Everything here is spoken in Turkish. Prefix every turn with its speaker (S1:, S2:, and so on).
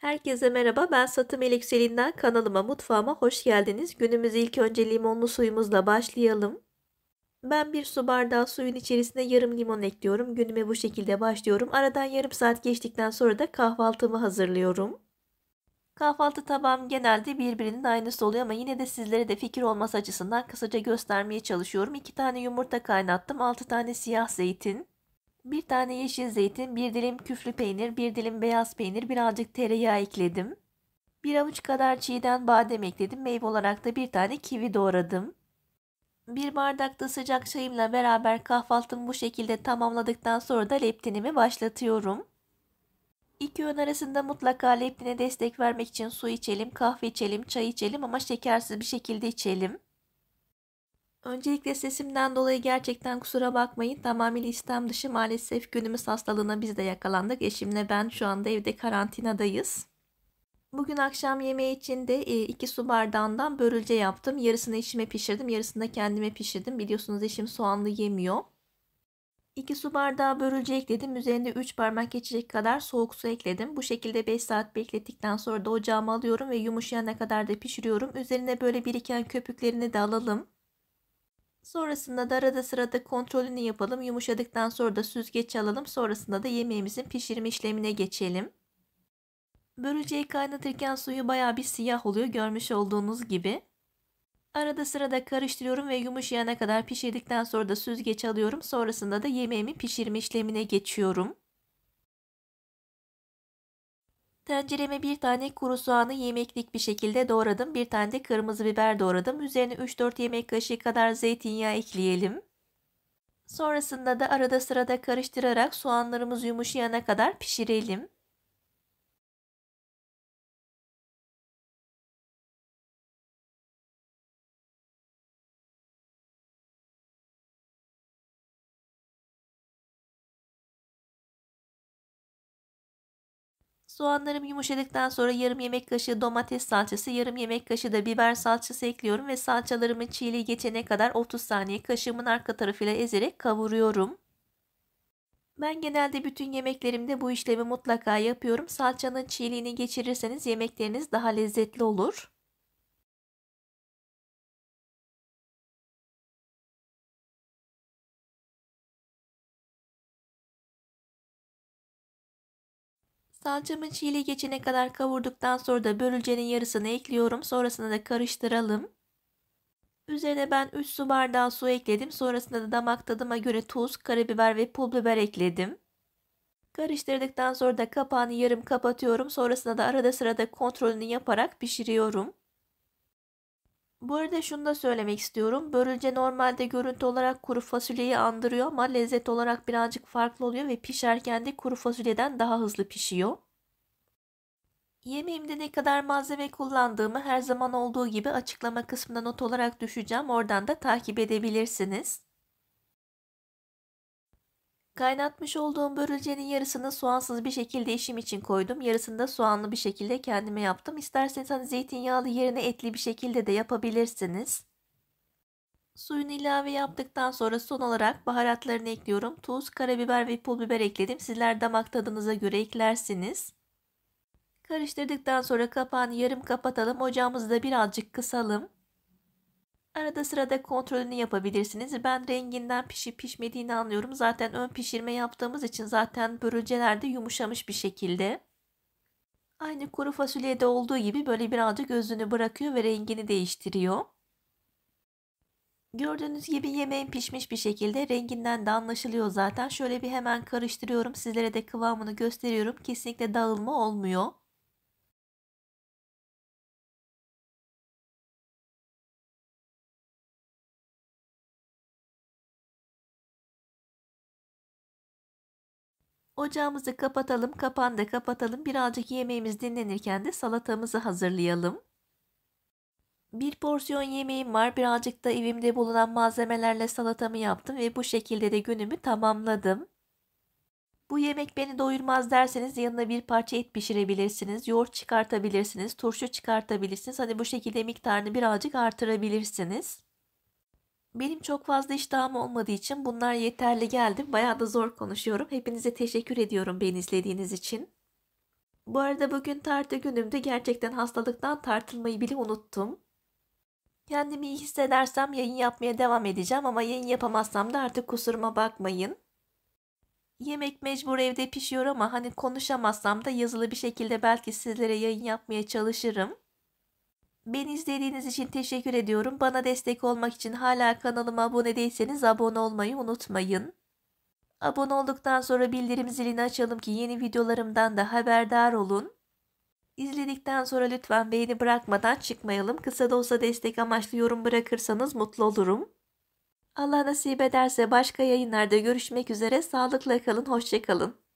S1: Herkese merhaba ben Satım Elikselinden kanalıma mutfağıma hoş geldiniz. Günümüz ilk önce limonlu suyumuzla başlayalım. Ben bir su bardağı suyun içerisine yarım limon ekliyorum. Günüme bu şekilde başlıyorum. Aradan yarım saat geçtikten sonra da kahvaltımı hazırlıyorum. Kahvaltı tabağım genelde birbirinin aynısı oluyor ama yine de sizlere de fikir olması açısından kısaca göstermeye çalışıyorum. 2 tane yumurta kaynattım. 6 tane siyah zeytin. Bir tane yeşil zeytin, bir dilim küflü peynir, bir dilim beyaz peynir, birazcık tereyağı ekledim. Bir avuç kadar çiğden badem ekledim. Meyve olarak da bir tane kivi doğradım. Bir bardak da sıcak çayımla beraber kahvaltımı bu şekilde tamamladıktan sonra da leptinimi başlatıyorum. İki öğün arasında mutlaka leptine destek vermek için su içelim, kahve içelim, çay içelim ama şekersiz bir şekilde içelim. Öncelikle sesimden dolayı gerçekten kusura bakmayın. Tamamıyla istem dışı maalesef günümüz hastalığına biz de yakalandık. Eşimle ben şu anda evde karantinadayız. Bugün akşam yemeği için de 2 e, su bardağından börülce yaptım. Yarısını eşime pişirdim, yarısını da kendime pişirdim. Biliyorsunuz eşim soğanlı yemiyor. 2 su bardağı börülce ekledim. Üzerine 3 parmak geçecek kadar soğuk su ekledim. Bu şekilde 5 saat beklettikten sonra da ocağıma alıyorum ve yumuşayana kadar da pişiriyorum. Üzerine böyle biriken köpüklerini de alalım. Sonrasında da arada sırada kontrolünü yapalım. Yumuşadıktan sonra da süzgeç alalım. Sonrasında da yemeğimizin pişirme işlemine geçelim. Börülceği kaynatırken suyu baya bir siyah oluyor görmüş olduğunuz gibi. Arada sırada karıştırıyorum ve yumuşayana kadar pişirdikten sonra da süzgeç alıyorum. Sonrasında da yemeğimi pişirme işlemine geçiyorum. Tencereme bir tane kuru soğanı yemeklik bir şekilde doğradım. Bir tane de kırmızı biber doğradım. Üzerine 3-4 yemek kaşığı kadar zeytinyağı ekleyelim. Sonrasında da arada sırada karıştırarak soğanlarımız yumuşayana kadar pişirelim. Soğanlarım yumuşadıktan sonra yarım yemek kaşığı domates salçası, yarım yemek kaşığı da biber salçası ekliyorum ve salçalarımın çiğliği geçene kadar 30 saniye kaşığımın arka tarafıyla ezerek kavuruyorum. Ben genelde bütün yemeklerimde bu işlemi mutlaka yapıyorum. Salçanın çiğliğini geçirirseniz yemekleriniz daha lezzetli olur. Salçamın çiğli geçene kadar kavurduktan sonra da börülcenin yarısını ekliyorum. Sonrasında da karıştıralım. Üzerine ben 3 su bardağı su ekledim. Sonrasında da damak tadıma göre tuz, karabiber ve pul biber ekledim. Karıştırdıktan sonra da kapağını yarım kapatıyorum. Sonrasında da arada sırada kontrolünü yaparak pişiriyorum. Bu arada şunu da söylemek istiyorum. Börülce normalde görüntü olarak kuru fasulyeyi andırıyor ama lezzet olarak birazcık farklı oluyor ve pişerken de kuru fasulyeden daha hızlı pişiyor. Yemeğimde ne kadar malzeme kullandığımı her zaman olduğu gibi açıklama kısmına not olarak düşeceğim. Oradan da takip edebilirsiniz. Kaynatmış olduğum börülcenin yarısını soğansız bir şekilde işim için koydum. Yarısını da soğanlı bir şekilde kendime yaptım. İsterseniz hani zeytinyağlı yerine etli bir şekilde de yapabilirsiniz. Suyunu ilave yaptıktan sonra son olarak baharatlarını ekliyorum. Tuz, karabiber ve pul biber ekledim. Sizler damak tadınıza göre eklersiniz. Karıştırdıktan sonra kapağını yarım kapatalım. Ocağımızı da birazcık kısalım. Arada sırada kontrolünü yapabilirsiniz. Ben renginden pişip pişmediğini anlıyorum. Zaten ön pişirme yaptığımız için zaten börülcelerde yumuşamış bir şekilde. Aynı kuru fasulyede olduğu gibi böyle birazcık gözünü bırakıyor ve rengini değiştiriyor. Gördüğünüz gibi yemeğin pişmiş bir şekilde renginden de anlaşılıyor zaten. Şöyle bir hemen karıştırıyorum. Sizlere de kıvamını gösteriyorum. Kesinlikle dağılma olmuyor. Ocağımızı kapatalım, kapan da kapatalım. Birazcık yemeğimiz dinlenirken de salatamızı hazırlayalım. Bir porsiyon yemeğim var. Birazcık da evimde bulunan malzemelerle salatamı yaptım ve bu şekilde de günümü tamamladım. Bu yemek beni doyurmaz derseniz yanına bir parça et pişirebilirsiniz, yoğurt çıkartabilirsiniz, turşu çıkartabilirsiniz. Hani bu şekilde miktarını birazcık artırabilirsiniz. Benim çok fazla iştahım olmadığı için bunlar yeterli geldi. Bayağı da zor konuşuyorum. Hepinize teşekkür ediyorum beni izlediğiniz için. Bu arada bugün tartı günümde gerçekten hastalıktan tartılmayı bile unuttum. Kendimi iyi hissedersem yayın yapmaya devam edeceğim ama yayın yapamazsam da artık kusuruma bakmayın. Yemek mecbur evde pişiyor ama hani konuşamazsam da yazılı bir şekilde belki sizlere yayın yapmaya çalışırım. Beni izlediğiniz için teşekkür ediyorum. Bana destek olmak için hala kanalıma abone değilseniz abone olmayı unutmayın. Abone olduktan sonra bildirim zilini açalım ki yeni videolarımdan da haberdar olun. İzledikten sonra lütfen beğeni bırakmadan çıkmayalım. Kısa da olsa destek amaçlı yorum bırakırsanız mutlu olurum. Allah nasip ederse başka yayınlarda görüşmek üzere. Sağlıkla kalın, hoşçakalın.